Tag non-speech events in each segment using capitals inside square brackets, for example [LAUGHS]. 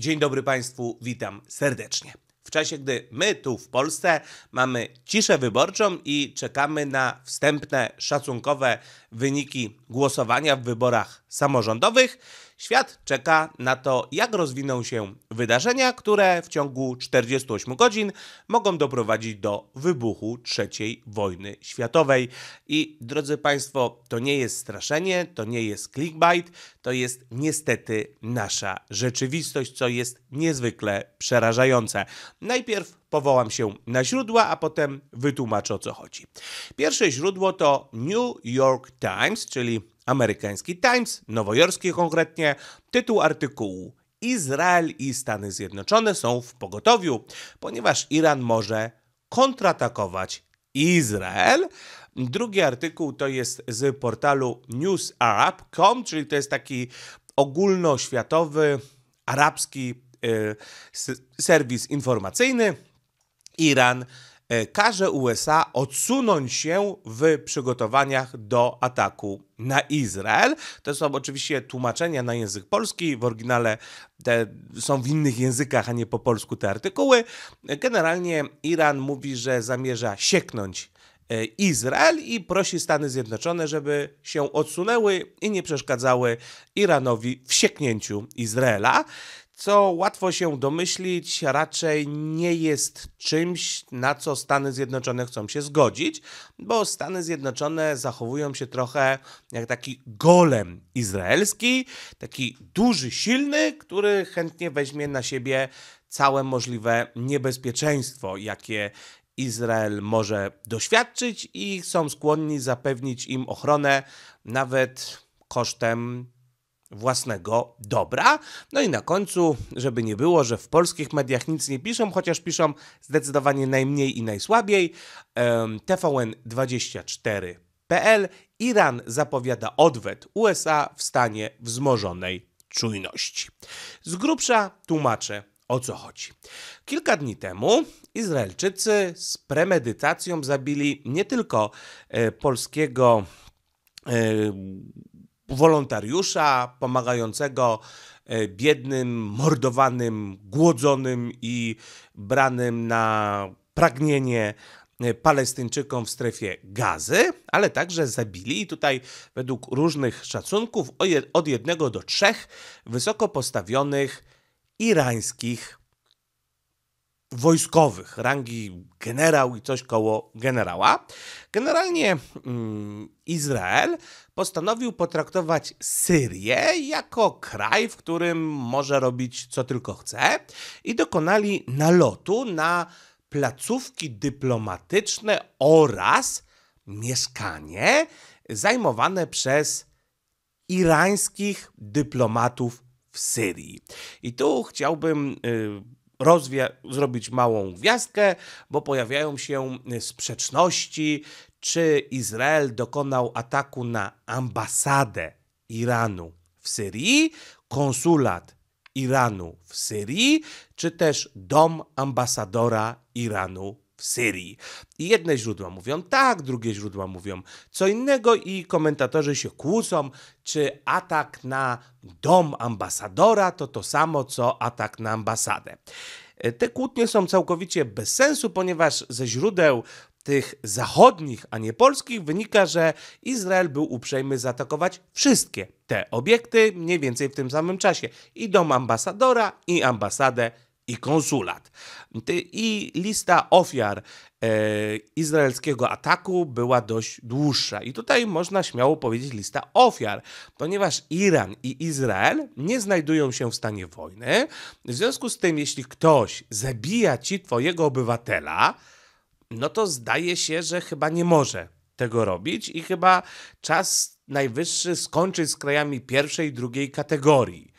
Dzień dobry Państwu, witam serdecznie. W czasie, gdy my tu w Polsce mamy ciszę wyborczą i czekamy na wstępne szacunkowe wyniki głosowania w wyborach samorządowych. Świat czeka na to, jak rozwiną się wydarzenia, które w ciągu 48 godzin mogą doprowadzić do wybuchu III wojny światowej. I drodzy Państwo, to nie jest straszenie, to nie jest clickbait, to jest niestety nasza rzeczywistość, co jest niezwykle przerażające. Najpierw powołam się na źródła, a potem wytłumaczę o co chodzi. Pierwsze źródło to New York Times, czyli amerykański Times, nowojorski konkretnie, tytuł artykułu. Izrael i Stany Zjednoczone są w pogotowiu, ponieważ Iran może kontratakować Izrael. Drugi artykuł to jest z portalu newsarab.com, czyli to jest taki ogólnoświatowy arabski y, serwis informacyjny. Iran e, każe USA odsunąć się w przygotowaniach do ataku na Izrael. To są oczywiście tłumaczenia na język polski, w oryginale te są w innych językach, a nie po polsku te artykuły. Generalnie Iran mówi, że zamierza sieknąć e, Izrael i prosi Stany Zjednoczone, żeby się odsunęły i nie przeszkadzały Iranowi w sieknięciu Izraela co łatwo się domyślić, raczej nie jest czymś, na co Stany Zjednoczone chcą się zgodzić, bo Stany Zjednoczone zachowują się trochę jak taki golem izraelski, taki duży, silny, który chętnie weźmie na siebie całe możliwe niebezpieczeństwo, jakie Izrael może doświadczyć i są skłonni zapewnić im ochronę nawet kosztem własnego dobra. No i na końcu, żeby nie było, że w polskich mediach nic nie piszą, chociaż piszą zdecydowanie najmniej i najsłabiej, TVN24.pl Iran zapowiada odwet USA w stanie wzmożonej czujności. Z grubsza tłumaczę o co chodzi. Kilka dni temu Izraelczycy z premedytacją zabili nie tylko e, polskiego e, wolontariusza pomagającego e, biednym, mordowanym, głodzonym i branym na pragnienie e, Palestyńczykom w strefie gazy, ale także zabili, i tutaj według różnych szacunków, od jednego do trzech wysoko postawionych irańskich wojskowych, rangi generał i coś koło generała. Generalnie mm, Izrael postanowił potraktować Syrię jako kraj, w którym może robić co tylko chce i dokonali nalotu na placówki dyplomatyczne oraz mieszkanie zajmowane przez irańskich dyplomatów w Syrii. I tu chciałbym. Yy, rozwia- zrobić małą gwiazdkę, bo pojawiają się sprzeczności, czy Izrael dokonał ataku na ambasadę Iranu w Syrii, konsulat Iranu w Syrii, czy też dom ambasadora Iranu w Syrii. I jedne źródła mówią tak, drugie źródła mówią co innego i komentatorzy się kłócą, czy atak na dom ambasadora to to samo co atak na ambasadę. E, te kłótnie są całkowicie bez sensu, ponieważ ze źródeł tych zachodnich, a nie polskich, wynika, że Izrael był uprzejmy zaatakować wszystkie te obiekty mniej więcej w tym samym czasie i dom ambasadora, i ambasadę, i konsulat. I lista ofiar e, izraelskiego ataku była dość dłuższa. I tutaj można śmiało powiedzieć lista ofiar, ponieważ Iran i Izrael nie znajdują się w stanie wojny. W związku z tym, jeśli ktoś zabija ci twojego obywatela, no to zdaje się, że chyba nie może tego robić i chyba czas najwyższy skończyć z krajami pierwszej i drugiej kategorii.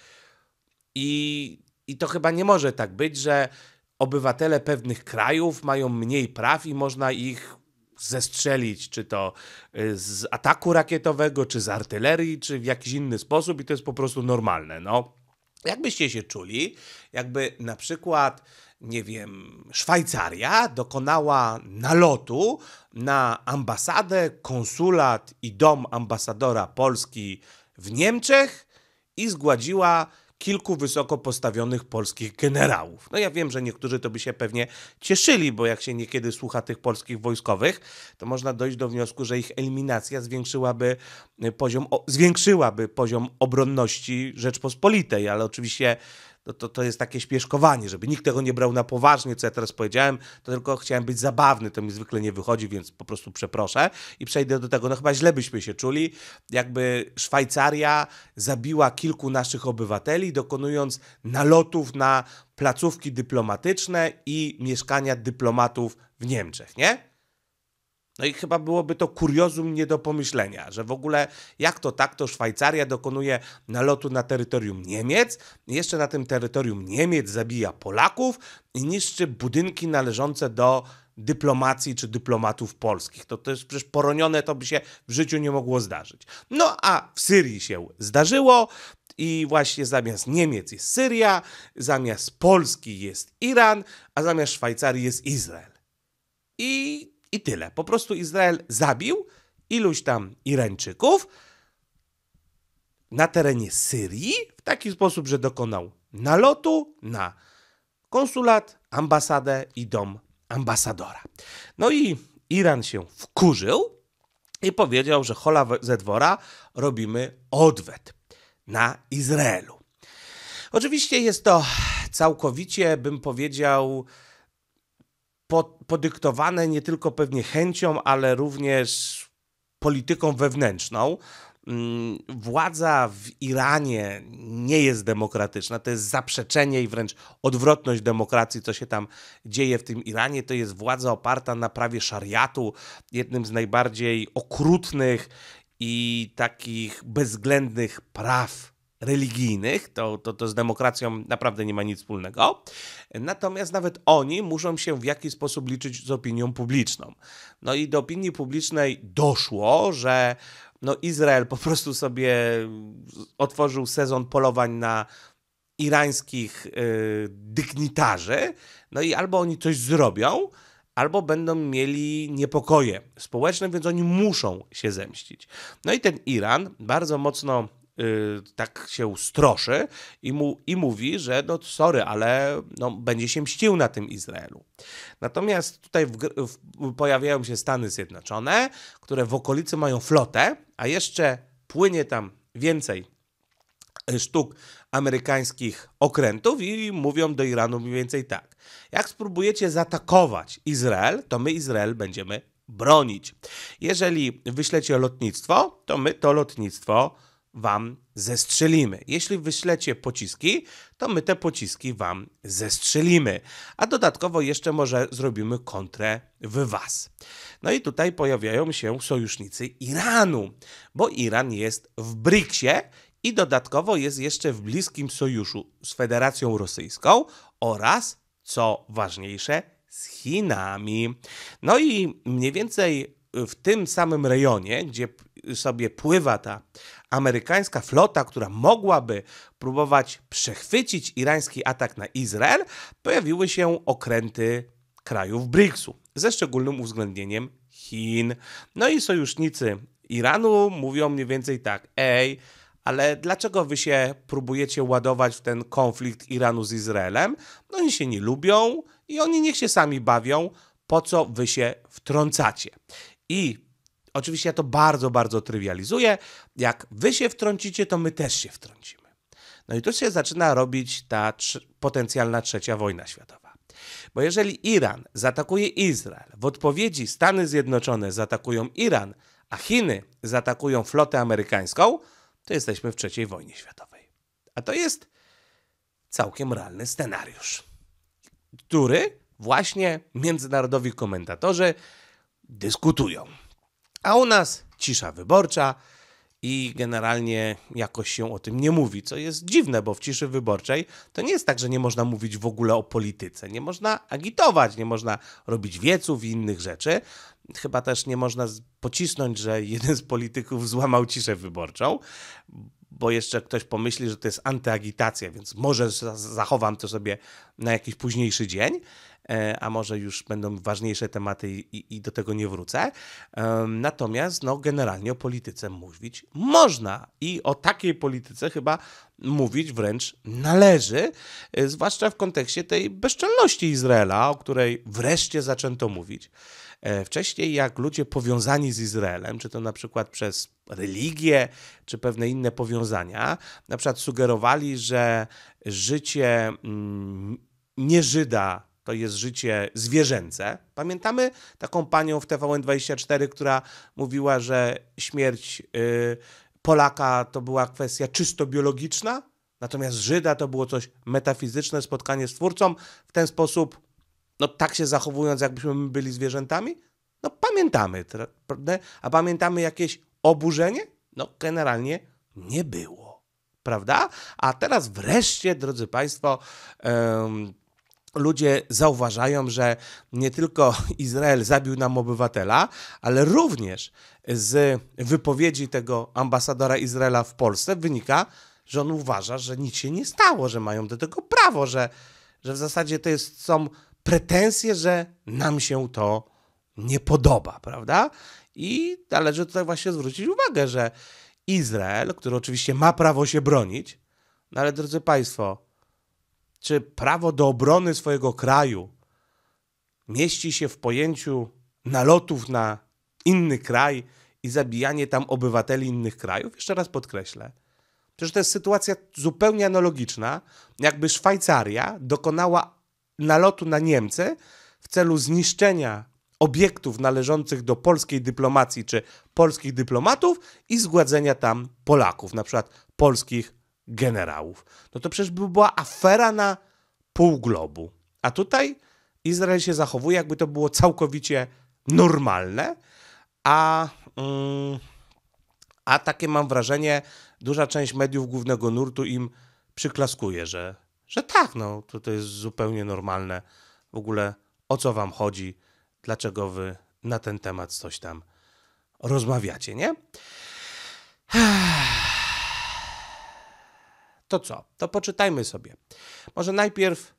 I i to chyba nie może tak być, że obywatele pewnych krajów mają mniej praw i można ich zestrzelić, czy to y, z ataku rakietowego, czy z artylerii, czy w jakiś inny sposób i to jest po prostu normalne. No. Jakbyście się czuli, jakby na przykład, nie wiem, Szwajcaria dokonała nalotu na ambasadę, konsulat i dom ambasadora Polski w Niemczech i zgładziła kilku wysoko postawionych polskich generałów. No ja wiem, że niektórzy to by się pewnie cieszyli, bo jak się niekiedy słucha tych polskich wojskowych, to można dojść do wniosku, że ich eliminacja zwiększyłaby e, poziom, zwiększyłaby poziom obronności Rzeczpospolitej, ale oczywiście to, to, to jest takie śpieszkowanie, żeby nikt tego nie brał na poważnie, co ja teraz powiedziałem, to tylko chciałem być zabawny, to mi zwykle nie wychodzi, więc po prostu przeproszę i przejdę do tego. No chyba źle byśmy się czuli, jakby Szwajcaria zabiła kilku naszych obywateli, dokonując nalotów na placówki dyplomatyczne i mieszkania dyplomatów w Niemczech, nie? No i chyba byłoby to kuriozum nie do pomyślenia, że w ogóle jak to tak, to Szwajcaria dokonuje nalotu na terytorium Niemiec, jeszcze na tym terytorium Niemiec zabija Polaków i niszczy budynki należące do dyplomacji czy dyplomatów polskich. To, też przecież poronione, to by się w życiu nie mogło zdarzyć. No a w Syrii się zdarzyło, i właśnie zamiast Niemiec jest Syria, zamiast Polski jest Iran, a zamiast Szwajcarii jest Izrael. I tyle. Po prostu Izrael zabił iluś tam Irańczyków na terenie Syrii w taki sposób, że dokonał nalotu na konsulat, ambasadę i dom ambasadora. No i Iran się wkurzył i powiedział, że hola ze dwora robimy odwet na Izraelu. Oczywiście jest to całkowicie, bym powiedział, podyktowane nie tylko pewnie chęcią, ale również polityką wewnętrzną. Mm, władza w Iranie nie jest demokratyczna, to jest zaprzeczenie i wręcz odwrotność demokracji, co się tam dzieje w tym Iranie. To jest władza oparta na prawie szariatu, jednym z najbardziej okrutnych i takich bezwzględnych praw religijnych, to, to, to z demokracją naprawdę nie ma nic wspólnego. Natomiast nawet oni muszą się w jakiś sposób liczyć z opinią publiczną. No i do opinii publicznej doszło, że no Izrael po prostu sobie otworzył sezon polowań na irańskich yy, dygnitarzy, no i albo oni coś zrobią, albo będą mieli niepokoje społeczne, więc oni muszą się zemścić. No i ten Iran bardzo mocno Y, tak się stroszy i, mu, i mówi, że no sorry, ale no, będzie się mścił na tym Izraelu. Natomiast tutaj w, w, pojawiają się Stany Zjednoczone, które w okolicy mają flotę, a jeszcze płynie tam więcej y, sztuk amerykańskich okrętów i mówią do Iranu mniej więcej tak. Jak spróbujecie zaatakować Izrael, to my Izrael będziemy bronić. Jeżeli wyślecie lotnictwo, to my to lotnictwo wam zestrzelimy. Jeśli wyślecie pociski, to my te pociski wam zestrzelimy. A dodatkowo jeszcze może zrobimy kontrę w was. No i tutaj pojawiają się sojusznicy Iranu, bo Iran jest w brics i dodatkowo jest jeszcze w bliskim sojuszu z Federacją Rosyjską oraz, co ważniejsze, z Chinami. No i mniej więcej w tym samym rejonie, gdzie sobie pływa ta amerykańska flota, która mogłaby próbować przechwycić irański atak na Izrael, pojawiły się okręty krajów BRICS-u, ze szczególnym uwzględnieniem Chin. No i sojusznicy Iranu mówią mniej więcej tak: ej, ale dlaczego wy się próbujecie ładować w ten konflikt Iranu z Izraelem? No oni się nie lubią i oni niech się sami bawią, po co wy się wtrącacie. I Oczywiście ja to bardzo, bardzo trywializuję. Jak wy się wtrącicie, to my też się wtrącimy. No i tu się zaczyna robić ta potencjalna trzecia wojna światowa. Bo jeżeli Iran zaatakuje Izrael, w odpowiedzi Stany Zjednoczone zaatakują Iran, a Chiny zaatakują flotę amerykańską, to jesteśmy w trzeciej wojnie światowej. A to jest całkiem realny scenariusz, który właśnie międzynarodowi komentatorzy dyskutują. A u nas cisza wyborcza i generalnie jakoś się o tym nie mówi, co jest dziwne, bo w ciszy wyborczej to nie jest tak, że nie można mówić w ogóle o polityce, nie można agitować, nie można robić wieców i innych rzeczy. Chyba też nie można pocisnąć, że jeden z polityków złamał ciszę wyborczą, bo jeszcze ktoś pomyśli, że to jest antyagitacja, więc może zachowam to sobie na jakiś późniejszy dzień. E, a może już będą ważniejsze tematy i, i do tego nie wrócę. Natomiast no, generalnie o polityce mówić można i o takiej polityce chyba mówić wręcz należy, e, zwłaszcza w kontekście tej bezczelności Izraela, o której wreszcie zaczęto mówić. E, wcześniej, jak ludzie powiązani z Izraelem, czy to na przykład przez religię, czy pewne inne powiązania, na przykład sugerowali, że życie mm, nie Żyda to jest życie zwierzęce. Pamiętamy taką panią w TVN24, która mówiła, że śmierć yy, Polaka to była kwestia czysto biologiczna, natomiast Żyda to było coś metafizyczne, spotkanie z twórcą. W ten sposób, no tak się zachowując, jakbyśmy byli zwierzętami? No pamiętamy, a pamiętamy jakieś oburzenie? No generalnie nie było. Prawda? A teraz wreszcie, drodzy Państwo, yy, ludzie zauważają, że nie tylko [LAUGHS] Izrael zabił nam obywatela, ale również z wypowiedzi tego ambasadora Izraela w Polsce wynika, że on uważa, że nic się nie stało, że mają do tego prawo, że, że w zasadzie to jest, są pretensje, że nam się to nie podoba, prawda? I należy tutaj właśnie zwrócić uwagę, że Izrael, który oczywiście ma prawo się bronić, no ale drodzy Państwo, czy prawo do obrony swojego kraju mieści się w pojęciu nalotów na inny kraj i zabijanie tam obywateli innych krajów? Jeszcze raz podkreślę. Przecież to jest sytuacja zupełnie analogiczna, jakby Szwajcaria dokonała nalotu na Niemcy w celu zniszczenia obiektów należących do polskiej dyplomacji czy polskich dyplomatów i zgładzenia tam Polaków, na przykład polskich generałów. No to przecież by była afera na pół globu. A tutaj Izrael się zachowuje, jakby to było całkowicie normalne, a, mm, a takie mam wrażenie, duża część mediów głównego nurtu im przyklaskuje, że, że tak, no to, to jest zupełnie normalne. W ogóle o co wam chodzi, dlaczego wy na ten temat coś tam rozmawiacie, nie? To co? To poczytajmy sobie. Może najpierw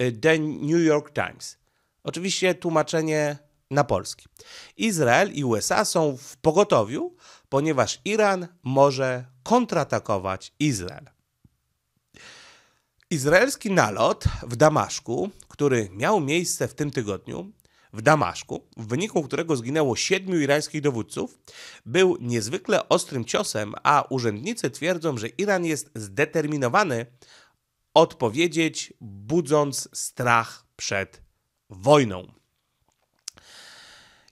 y, The New York Times. Oczywiście tłumaczenie na polski. Izrael i USA są w pogotowiu, ponieważ Iran może kontratakować Izrael. Izraelski nalot w Damaszku, który miał miejsce w tym tygodniu, w Damaszku, w wyniku którego zginęło siedmiu irańskich dowódców, był niezwykle ostrym ciosem, a urzędnicy twierdzą, że Iran jest zdeterminowany odpowiedzieć, budząc strach przed wojną.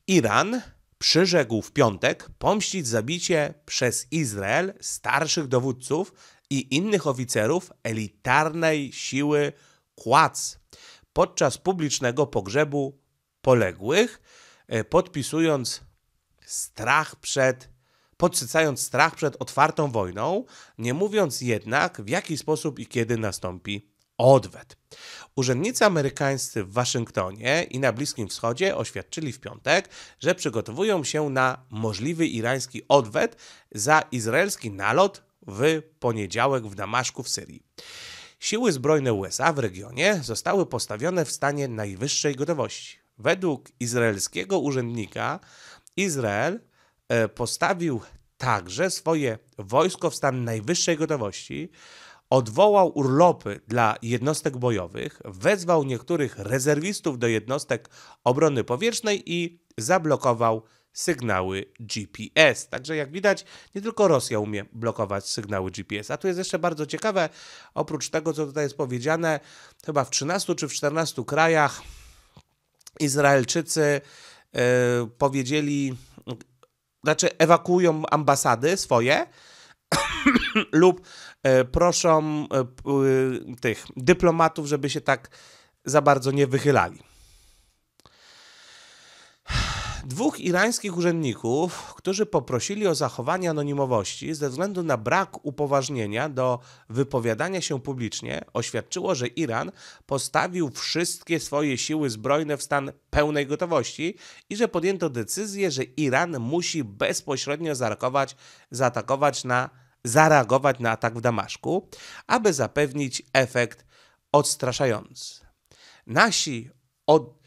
Iran przyrzekł w piątek pomścić zabicie przez Izrael starszych dowódców i innych oficerów elitarnej siły Kłac podczas publicznego pogrzebu poległych, e, podpisując strach przed, podsycając strach przed otwartą wojną, nie mówiąc jednak w jaki sposób i kiedy nastąpi odwet. Urzędnicy amerykańscy w Waszyngtonie i na Bliskim Wschodzie oświadczyli w piątek, że przygotowują się na możliwy irański odwet za izraelski nalot w poniedziałek w Damaszku w Syrii. Siły zbrojne USA w regionie zostały postawione w stanie najwyższej gotowości. Według izraelskiego urzędnika Izrael e, postawił także swoje wojsko w stan najwyższej gotowości, odwołał urlopy dla jednostek bojowych, wezwał niektórych rezerwistów do jednostek obrony powietrznej i zablokował sygnały GPS. Także jak widać, nie tylko Rosja umie blokować sygnały GPS. A tu jest jeszcze bardzo ciekawe, oprócz tego, co tutaj jest powiedziane, chyba w 13 czy w 14 krajach Izraelczycy e, powiedzieli, znaczy ewakuują ambasady swoje [COUGHS] lub e, proszą e, tych dyplomatów, żeby się tak za bardzo nie wychylali dwóch irańskich urzędników, którzy poprosili o zachowanie anonimowości ze względu na brak upoważnienia do wypowiadania się publicznie, oświadczyło, że Iran postawił wszystkie swoje siły zbrojne w stan pełnej gotowości i że podjęto decyzję, że Iran musi bezpośrednio zaatakować, zaatakować na, zareagować na atak w Damaszku, aby zapewnić efekt odstraszający. Nasi od,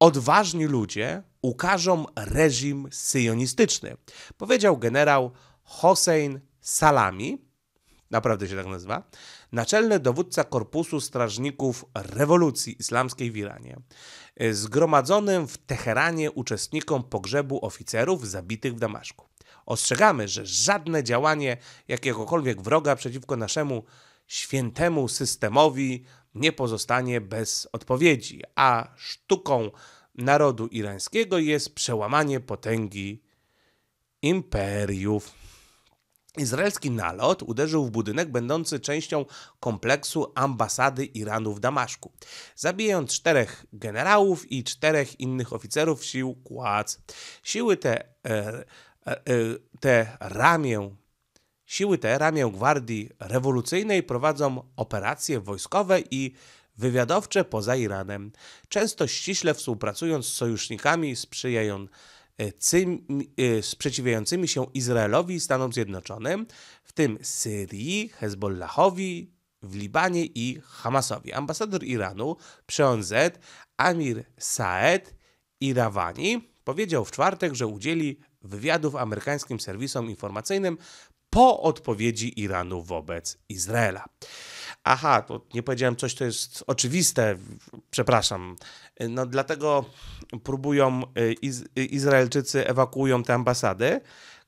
odważni ludzie ukażą reżim syjonistyczny, powiedział generał Hossein Salami, naprawdę się tak nazywa, naczelny dowódca Korpusu Strażników Rewolucji Islamskiej w Iranie, zgromadzonym w Teheranie uczestnikom pogrzebu oficerów zabitych w Damaszku. Ostrzegamy, że żadne działanie jakiegokolwiek wroga przeciwko naszemu świętemu systemowi nie pozostanie bez odpowiedzi, a sztuką narodu irańskiego jest przełamanie potęgi imperiów. Izraelski nalot uderzył w budynek będący częścią kompleksu ambasady Iranu w Damaszku, zabijając czterech generałów i czterech innych oficerów sił Kładz. Siły te, e, e, e, te ramię Siły te ramię Gwardii Rewolucyjnej prowadzą operacje wojskowe i wywiadowcze poza Iranem, często ściśle współpracując z sojusznikami e, e, sprzeciwiającymi się Izraelowi i Stanom Zjednoczonym, w tym Syrii, Hezbollahowi, w Libanie i Hamasowi. Ambasador Iranu przy ONZ Amir Saed Irawani powiedział w czwartek, że udzieli wywiadów amerykańskim serwisom informacyjnym po odpowiedzi Iranu wobec Izraela. Aha, to nie powiedziałem coś, co jest oczywiste, przepraszam. No dlatego próbują, y, Iz y, Izraelczycy ewakuują te ambasady,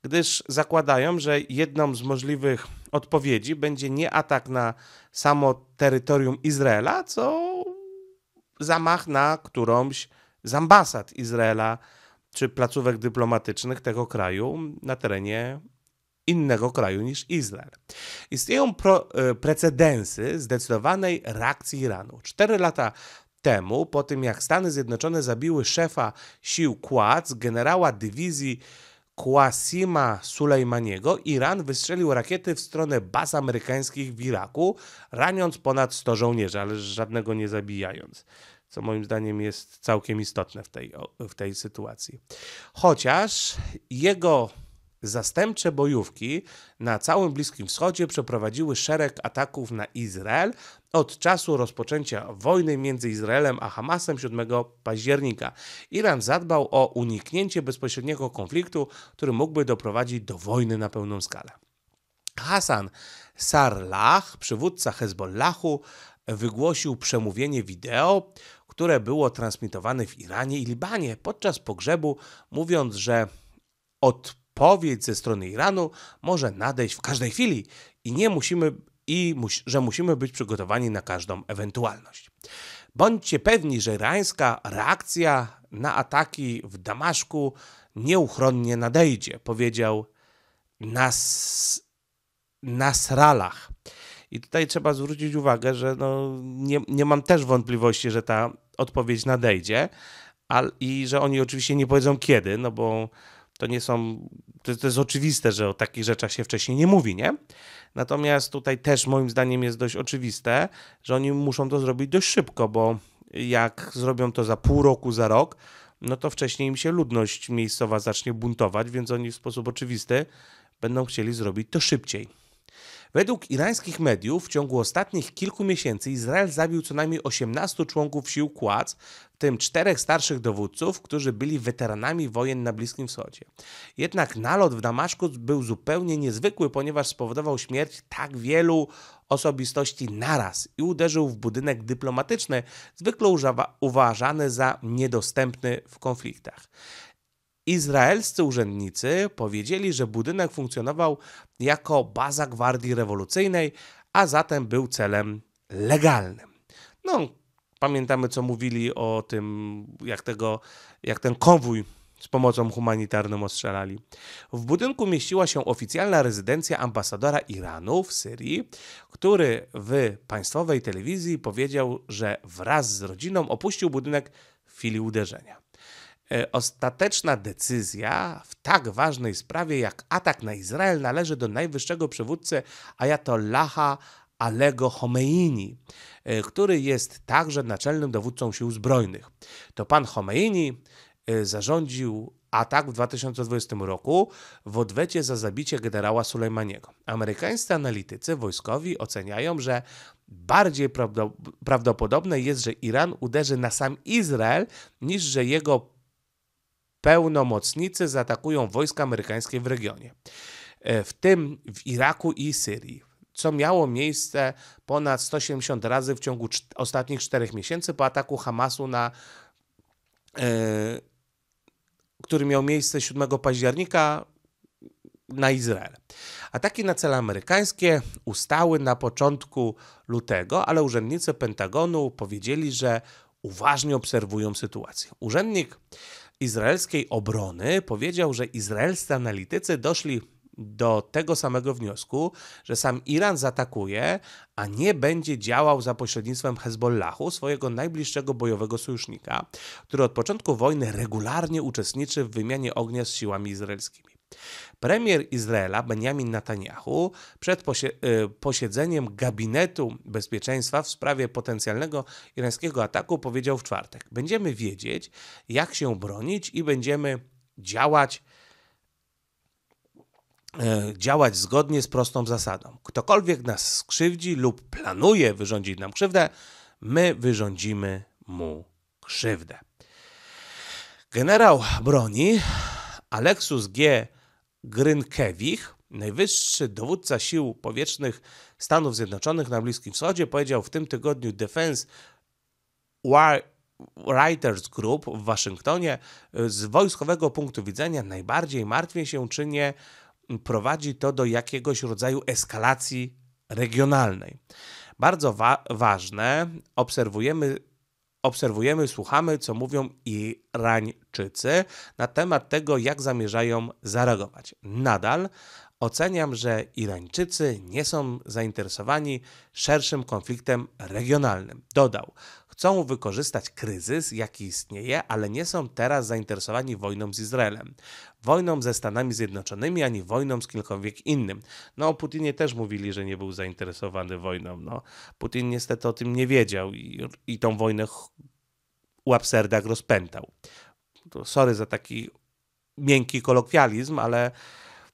gdyż zakładają, że jedną z możliwych odpowiedzi będzie nie atak na samo terytorium Izraela, co zamach na którąś z ambasad Izraela czy placówek dyplomatycznych tego kraju na terenie innego kraju niż Izrael. Istnieją pro, e, precedensy zdecydowanej reakcji Iranu. Cztery lata temu, po tym jak Stany Zjednoczone zabiły szefa sił Quds, generała dywizji Kwasima Sulejmaniego, Iran wystrzelił rakiety w stronę baz amerykańskich w Iraku, raniąc ponad 100 żołnierzy, ale żadnego nie zabijając co moim zdaniem jest całkiem istotne w tej, w tej sytuacji. Chociaż jego Zastępcze bojówki na całym Bliskim Wschodzie przeprowadziły szereg ataków na Izrael od czasu rozpoczęcia wojny między Izraelem a Hamasem 7 października. Iran zadbał o uniknięcie bezpośredniego konfliktu, który mógłby doprowadzić do wojny na pełną skalę. Hassan Sarlach, przywódca Hezbollahu, wygłosił przemówienie wideo, które było transmitowane w Iranie i Libanie podczas pogrzebu, mówiąc, że od Odpowiedź ze strony Iranu może nadejść w każdej chwili i nie musimy i mus, że musimy być przygotowani na każdą ewentualność. Bądźcie pewni, że irańska reakcja na ataki w Damaszku nieuchronnie nadejdzie, powiedział Nas Nasrallah. I tutaj trzeba zwrócić uwagę, że no, nie, nie mam też wątpliwości, że ta odpowiedź nadejdzie, i że oni oczywiście nie powiedzą kiedy, no bo to nie są, to, to jest oczywiste, że o takich rzeczach się wcześniej nie mówi, nie? Natomiast tutaj też moim zdaniem jest dość oczywiste, że oni muszą to zrobić dość szybko, bo jak zrobią to za pół roku, za rok, no to wcześniej im się ludność miejscowa zacznie buntować, więc oni w sposób oczywisty będą chcieli zrobić to szybciej. Według irańskich mediów w ciągu ostatnich kilku miesięcy Izrael zabił co najmniej 18 członków sił Kłac, w tym czterech starszych dowódców, którzy byli weteranami wojen na Bliskim Wschodzie. Jednak nalot w Damaszku był zupełnie niezwykły, ponieważ spowodował śmierć tak wielu osobistości naraz i uderzył w budynek dyplomatyczny, zwykle uważany za niedostępny w konfliktach. Izraelscy urzędnicy powiedzieli, że budynek funkcjonował jako baza gwardii rewolucyjnej, a zatem był celem legalnym. No, pamiętamy, co mówili o tym, jak, tego, jak ten konwój z pomocą humanitarną ostrzelali. W budynku mieściła się oficjalna rezydencja ambasadora Iranu w Syrii, który w państwowej telewizji powiedział, że wraz z rodziną opuścił budynek w chwili uderzenia. E, ostateczna decyzja w tak ważnej sprawie jak atak na Izrael należy do najwyższego przywódcy Ayatollaha Alego Homeini, e, który jest także naczelnym dowódcą sił zbrojnych. To pan Homeini e, zarządził atak w 2020 roku w odwecie za zabicie generała Sulejmaniego. Amerykańscy analitycy wojskowi oceniają, że bardziej prawdopodobne jest, że Iran uderzy na sam Izrael, niż że jego pełnomocnicy zaatakują wojska amerykańskie w regionie, e, w tym w Iraku i Syrii co miało miejsce ponad 180 razy w ciągu ostatnich 4 miesięcy po ataku Hamasu na. Yy, który miał miejsce 7 października na Izrael. Ataki na cele amerykańskie ustały na początku lutego, ale urzędnicy Pentagonu powiedzieli, że uważnie obserwują sytuację. Urzędnik izraelskiej obrony powiedział, że izraelscy analitycy doszli do tego samego wniosku, że sam Iran zaatakuje, a nie będzie działał za pośrednictwem Hezbollahu, swojego najbliższego bojowego sojusznika, który od początku wojny regularnie uczestniczy w wymianie ognia z siłami izraelskimi. Premier Izraela Benjamin Netanyahu przed y, posiedzeniem gabinetu bezpieczeństwa w sprawie potencjalnego irańskiego ataku powiedział w czwartek: Będziemy wiedzieć, jak się bronić i będziemy działać y, działać zgodnie z prostą zasadą. Ktokolwiek nas skrzywdzi lub planuje wyrządzić nam krzywdę, my wyrządzimy mu krzywdę. Generał broni Aleksus G. Grynkewich, najwyższy dowódca sił powietrznych Stanów Zjednoczonych na Bliskim Wschodzie, powiedział w tym tygodniu Defense Writers Group w Waszyngtonie, z wojskowego punktu widzenia najbardziej martwię się, czy nie prowadzi to do jakiegoś rodzaju eskalacji regionalnej. Bardzo wa ważne, obserwujemy obserwujemy, słuchamy, co mówią Irańczycy na temat tego, jak zamierzają zareagować. Nadal oceniam, że Irańczycy nie są zainteresowani szerszym konfliktem regionalnym. Dodał, Chcą wykorzystać kryzys, jaki istnieje, ale nie są teraz zainteresowani wojną z Izraelem, wojną ze Stanami Zjednoczonymi, ani wojną z kimkolwiek innym. No, o Putinie też mówili, że nie był zainteresowany wojną. No, Putin niestety o tym nie wiedział i, i tą wojnę u abserdach rozpętał. To sorry za taki miękki kolokwializm, ale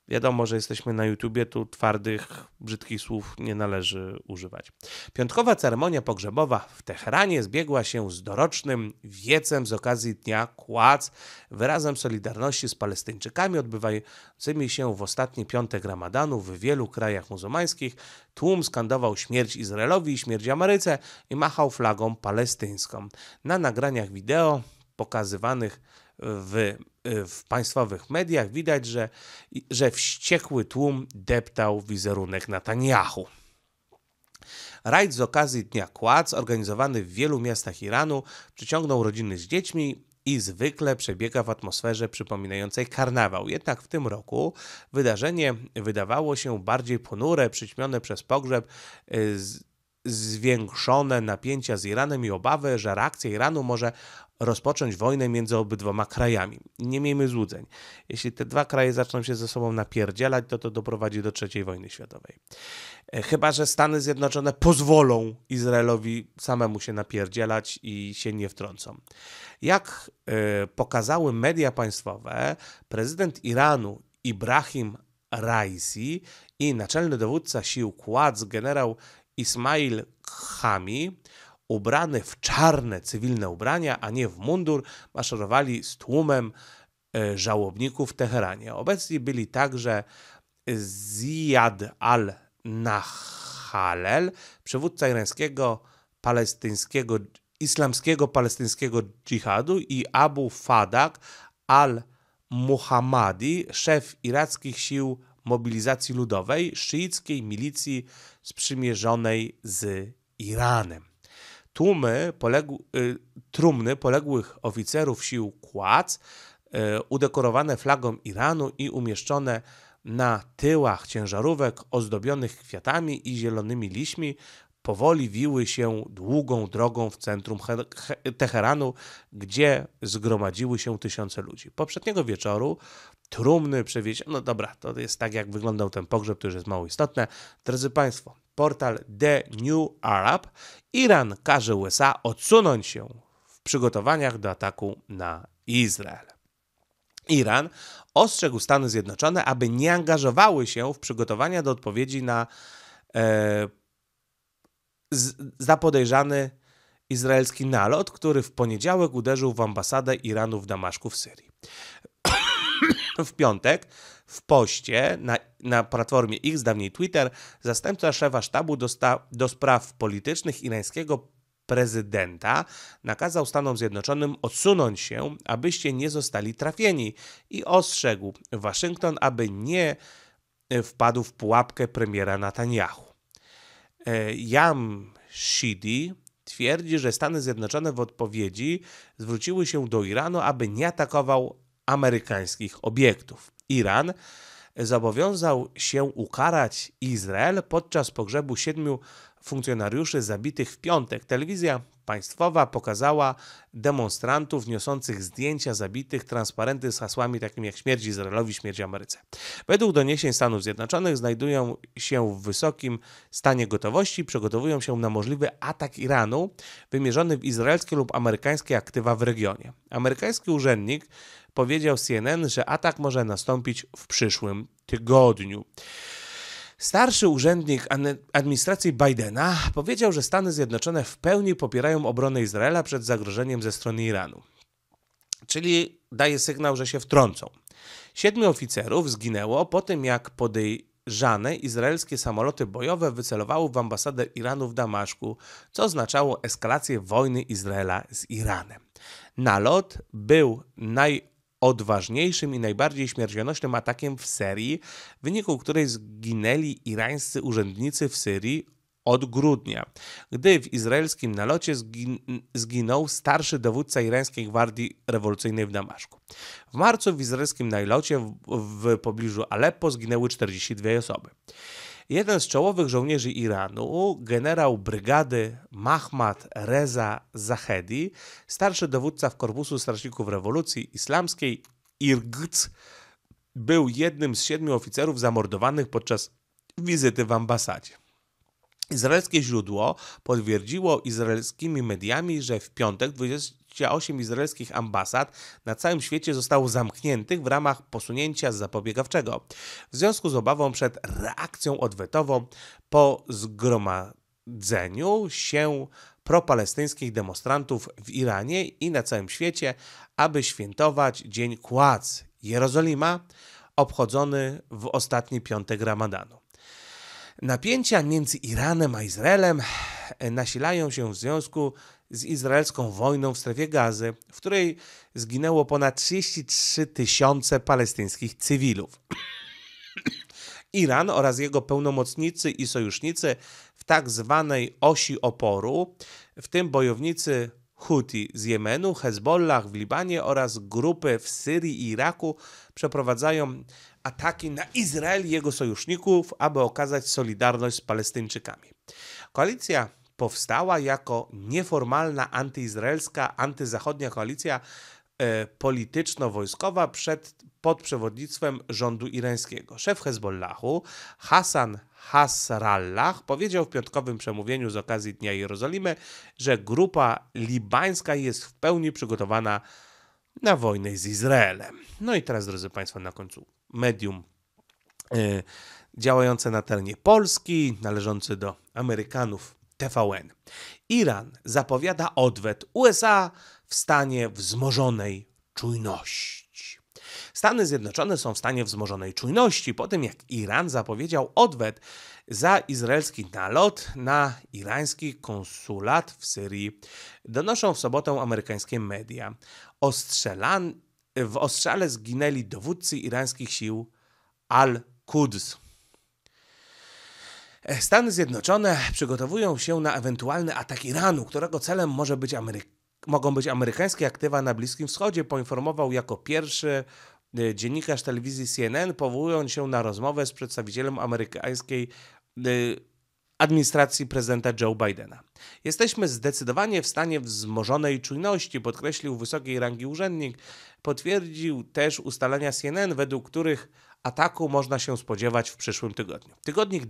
Wiadomo, że jesteśmy na YouTubie, tu twardych, brzydkich słów nie należy używać. Piątkowa ceremonia pogrzebowa w Teheranie zbiegła się z dorocznym wiecem z okazji Dnia Kłac, wyrazem solidarności z Palestyńczykami odbywającymi się w ostatni piątek Ramadanu w wielu krajach muzułmańskich. Tłum skandował śmierć Izraelowi i śmierć Ameryce i machał flagą palestyńską. Na nagraniach wideo pokazywanych w, y, w państwowych mediach widać, że, że wściekły tłum deptał wizerunek Netanyahu. Rajd z okazji Dnia Kładz, organizowany w wielu miastach Iranu, przyciągnął rodziny z dziećmi i zwykle przebiega w atmosferze przypominającej karnawał. Jednak w tym roku wydarzenie wydawało się bardziej ponure, przyćmione przez pogrzeb. Y, z zwiększone napięcia z Iranem i obawy, że reakcja Iranu może rozpocząć wojnę między obydwoma krajami. Nie miejmy złudzeń. Jeśli te dwa kraje zaczną się ze sobą napierdzielać, to to doprowadzi do III wojny światowej. E, chyba, że Stany Zjednoczone pozwolą Izraelowi samemu się napierdzielać i się nie wtrącą. Jak e, pokazały media państwowe, prezydent Iranu Ibrahim Raisi i naczelny dowódca sił Kładz generał Ismail Khami ubrany w czarne cywilne ubrania, a nie w mundur, maszerowali z tłumem e, żałobników w Teheranie. Obecni byli także Ziyad al-Nahalel, przywódca irańskiego palestyńskiego, islamskiego palestyńskiego dżihadu i Abu Fadak al-Muhammadi, szef irackich sił mobilizacji ludowej, szyickiej milicji sprzymierzonej z Iranem. Tłumy poległ, y, trumny poległych oficerów sił kładz, y, udekorowane flagą Iranu i umieszczone na tyłach ciężarówek ozdobionych kwiatami i zielonymi liśmi, powoli wiły się długą drogą w centrum Teheranu, gdzie zgromadziły się tysiące ludzi. Poprzedniego wieczoru trumny przewieziono, no dobra, to jest tak jak wyglądał ten pogrzeb, to już jest mało istotne. Drodzy Państwo, portal The New Arab, Iran każe USA odsunąć się w przygotowaniach do ataku na Izrael. Iran ostrzegł Stany Zjednoczone, aby nie angażowały się w przygotowania do odpowiedzi na e, za podejrzany izraelski nalot, który w poniedziałek uderzył w ambasadę Iranu w Damaszku w Syrii. [COUGHS] w piątek w poście na, na platformie X, dawniej Twitter, zastępca szefa sztabu dosta, do spraw politycznych irańskiego prezydenta nakazał Stanom Zjednoczonym odsunąć się, abyście nie zostali trafieni i ostrzegł Waszyngton, aby nie e, wpadł w pułapkę premiera Netanyahu. Jam e, Shidi twierdzi, że Stany Zjednoczone w odpowiedzi zwróciły się do Iranu, aby nie atakował amerykańskich obiektów. Iran zobowiązał się ukarać Izrael podczas pogrzebu siedmiu funkcjonariuszy zabitych w piątek. Telewizja Państwowa pokazała demonstrantów niosących zdjęcia zabitych, transparenty z hasłami takimi jak śmierć Izraelowi, śmierć Ameryce. Według doniesień Stanów Zjednoczonych znajdują się w wysokim stanie gotowości, przygotowują się na możliwy atak Iranu wymierzony w izraelskie lub amerykańskie aktywa w regionie. Amerykański urzędnik powiedział CNN, że atak może nastąpić w przyszłym tygodniu. Starszy urzędnik administracji Bidena powiedział, że Stany Zjednoczone w pełni popierają obronę Izraela przed zagrożeniem ze strony Iranu. Czyli daje sygnał, że się wtrącą. Siedmiu oficerów zginęło po tym, jak podejrzane izraelskie samoloty bojowe wycelowały w ambasadę Iranu w Damaszku, co oznaczało eskalację wojny Izraela z Iranem. Nalot był naj odważniejszym i najbardziej śmiercionośnym atakiem w serii, w wyniku której zginęli irańscy urzędnicy w Syrii od grudnia, gdy w izraelskim nalocie zgin zginął starszy dowódca irańskiej gwardii rewolucyjnej w Damaszku. W marcu w izraelskim nalocie w, w pobliżu Aleppo zginęły 42 osoby. Jeden z czołowych żołnierzy Iranu, generał brygady Mahmad Reza Zahedi, starszy dowódca w Korpusu Strażników Rewolucji Islamskiej IRGC, był jednym z siedmiu oficerów zamordowanych podczas wizyty w ambasadzie. Izraelskie źródło potwierdziło izraelskimi mediami, że w piątek 20, 28 izraelskich ambasad na całym świecie zostało zamkniętych w ramach posunięcia zapobiegawczego w związku z obawą przed reakcją odwetową po zgromadzeniu się propalestyńskich demonstrantów w Iranie i na całym świecie, aby świętować Dzień Kładz Jerozolima, obchodzony w ostatni piątek Ramadanu. Napięcia między Iranem a Izraelem e, nasilają się w związku z izraelską wojną w strefie gazy, w której zginęło ponad 33 tysiące palestyńskich cywilów. [CLEARS THROAT] Iran oraz jego pełnomocnicy i sojusznicy w tak zwanej osi oporu, w tym bojownicy Houthi z Jemenu, Hezbollah w Libanie oraz grupy w Syrii i Iraku przeprowadzają ataki na Izrael i jego sojuszników, aby okazać solidarność z Palestyńczykami. Koalicja powstała jako nieformalna antyizraelska, antyzachodnia koalicja e, polityczno-wojskowa przed, pod przewodnictwem rządu irańskiego. Szef Hezbollahu Hassan Hasrallah powiedział w piątkowym przemówieniu z okazji Dnia Jerozolimy, że grupa libańska jest w pełni przygotowana na wojnę z Izraelem. No i teraz, drodzy Państwo, na końcu medium e, działające na terenie Polski, należące do Amerykanów TVN. Iran zapowiada odwet USA w stanie wzmożonej czujności. Stany Zjednoczone są w stanie wzmożonej czujności po tym, jak Iran zapowiedział odwet za izraelski nalot na irański konsulat w Syrii. Donoszą w sobotę amerykańskie media. Ostrzelan... W ostrzale zginęli dowódcy irańskich sił Al-Quds. E, Stany Zjednoczone przygotowują się na ewentualny atak Iranu, którego celem może być Amery mogą być amerykańskie aktywa na Bliskim Wschodzie, poinformował jako pierwszy e, dziennikarz telewizji CNN, powołując się na rozmowę z przedstawicielem amerykańskiej e, administracji prezydenta Joe Bidena. Jesteśmy zdecydowanie w stanie wzmożonej czujności, podkreślił wysokiej rangi urzędnik. Potwierdził też ustalenia CNN, według których ataku można się spodziewać w przyszłym tygodniu. Tygodnik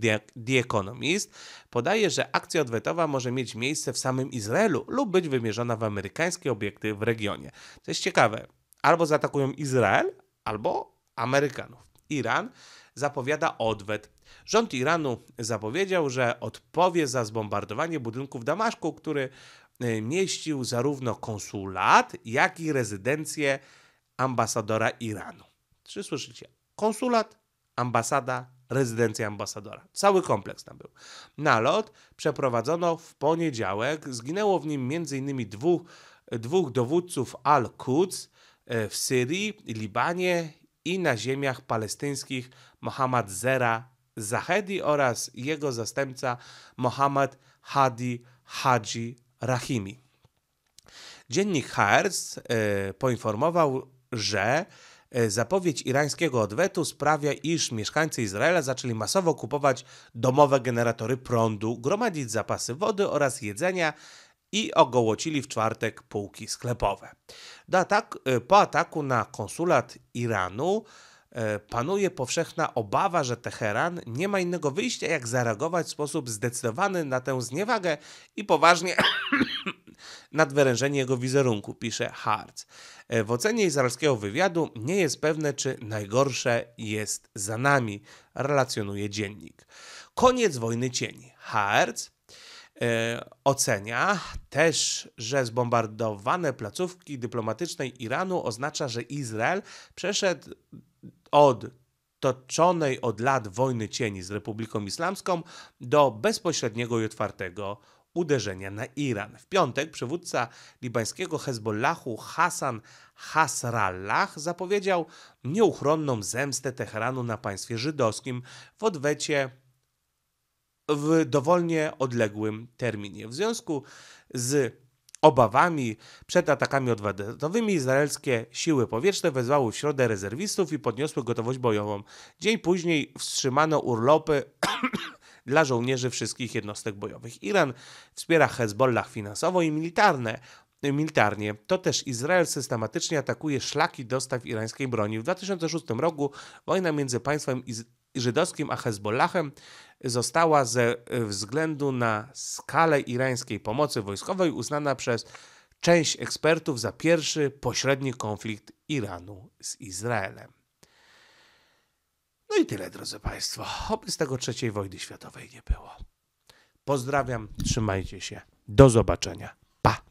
The Economist podaje, że akcja odwetowa może mieć miejsce w samym Izraelu lub być wymierzona w amerykańskie obiekty w regionie. Co jest ciekawe, albo zaatakują Izrael, albo Amerykanów. Iran zapowiada odwet. Rząd Iranu zapowiedział, że odpowie za zbombardowanie budynku w Damaszku, który e, mieścił zarówno konsulat, jak i rezydencję ambasadora Iranu. Czy słyszycie? Konsulat, ambasada, rezydencja ambasadora. Cały kompleks tam był. Nalot przeprowadzono w poniedziałek. Zginęło w nim m.in. dwóch, dwóch dowódców Al-Quds e, w Syrii, Libanie i na ziemiach palestyńskich Mohammad Zera Zahedi oraz jego zastępca Mohamed Hadi Hadzi Rahimi. Dziennik Haaretz y, poinformował, że y, zapowiedź irańskiego odwetu sprawia, iż mieszkańcy Izraela zaczęli masowo kupować domowe generatory prądu, gromadzić zapasy wody oraz jedzenia i ogołocili w czwartek półki sklepowe. Ataku, po ataku na konsulat Iranu E, panuje powszechna obawa, że Teheran nie ma innego wyjścia, jak zareagować w sposób zdecydowany na tę zniewagę i poważnie [COUGHS] nadwyrężenie jego wizerunku, pisze Hartz. E, w ocenie izraelskiego wywiadu nie jest pewne, czy najgorsze jest za nami, relacjonuje dziennik. Koniec wojny cieni. Hartz e, ocenia też, że zbombardowane placówki dyplomatycznej Iranu oznacza, że Izrael przeszedł od toczonej od lat wojny cieni z Republiką Islamską do bezpośredniego i otwartego uderzenia na Iran. W piątek przywódca libańskiego Hezbollahu Hassan Hasrallah zapowiedział nieuchronną zemstę Teheranu na państwie żydowskim w odwecie w dowolnie odległym terminie. W związku z obawami przed atakami odwetowymi izraelskie siły powietrzne wezwały w środę rezerwistów i podniosły gotowość bojową. Dzień później wstrzymano urlopy [COUGHS] dla żołnierzy wszystkich jednostek bojowych. Iran wspiera Hezbollah finansowo i militarne militarnie. To też Izrael systematycznie atakuje szlaki dostaw irańskiej broni. W 2006 roku wojna między państwem iz- żydowskim a Hezbollahem została ze względu na skalę irańskiej pomocy wojskowej uznana przez część ekspertów za pierwszy pośredni konflikt Iranu z Izraelem. No i tyle, drodzy Państwo. Oby z tego trzeciej wojny światowej nie było. Pozdrawiam, trzymajcie się. Do zobaczenia. Pa!